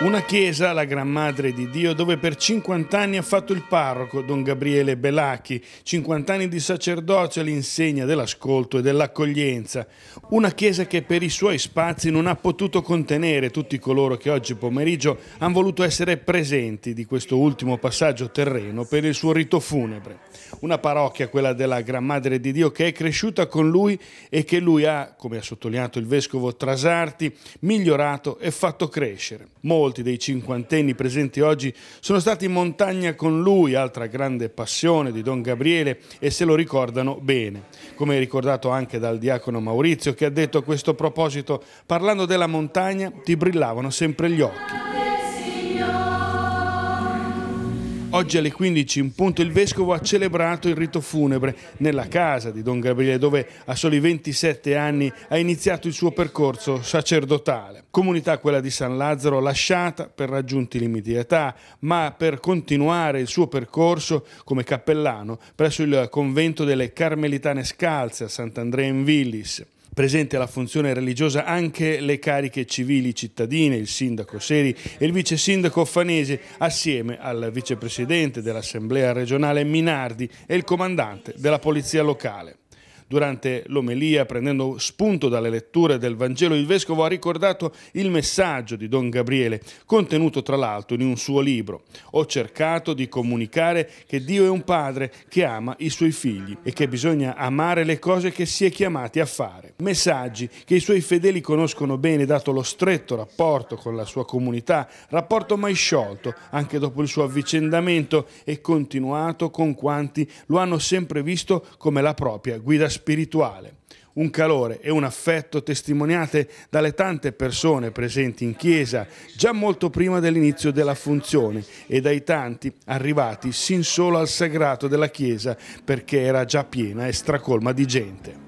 Una chiesa, la Gran Madre di Dio, dove per 50 anni ha fatto il parroco Don Gabriele Belacchi, 50 anni di sacerdozio all'insegna dell'ascolto e dell'accoglienza. Una chiesa che per i suoi spazi non ha potuto contenere tutti coloro che oggi pomeriggio hanno voluto essere presenti di questo ultimo passaggio terreno per il suo rito funebre. Una parrocchia, quella della Gran Madre di Dio, che è cresciuta con lui e che lui ha, come ha sottolineato il vescovo Trasarti, migliorato e fatto crescere. Molti molti dei cinquantenni presenti oggi sono stati in montagna con lui, altra grande passione di Don Gabriele, e se lo ricordano bene. Come ricordato anche dal diacono Maurizio, che ha detto a questo proposito, parlando della montagna ti brillavano sempre gli occhi. Oggi alle 15 in punto il Vescovo ha celebrato il rito funebre nella casa di Don Gabriele dove a soli 27 anni ha iniziato il suo percorso sacerdotale. Comunità quella di San Lazzaro lasciata per raggiunti limiti di età ma per continuare il suo percorso come cappellano presso il convento delle Carmelitane Scalze a Sant'Andrea in Villis presente alla funzione religiosa anche le cariche civili cittadine, il sindaco Seri e il vice sindaco Fanesi, assieme al vicepresidente dell'Assemblea regionale Minardi e il comandante della polizia locale. Durante l'omelia, prendendo spunto dalle letture del Vangelo, il Vescovo ha ricordato il messaggio di Don Gabriele, contenuto tra l'altro in un suo libro. Ho cercato di comunicare che Dio è un padre che ama i suoi figli e che bisogna amare le cose che si è chiamati a fare. Messaggi che i suoi fedeli conoscono bene, dato lo stretto rapporto con la sua comunità, rapporto mai sciolto anche dopo il suo avvicendamento e continuato con quanti lo hanno sempre visto come la propria guida spirituale spirituale. Un calore e un affetto testimoniate dalle tante persone presenti in chiesa già molto prima dell'inizio della funzione e dai tanti arrivati sin solo al sagrato della chiesa perché era già piena e stracolma di gente.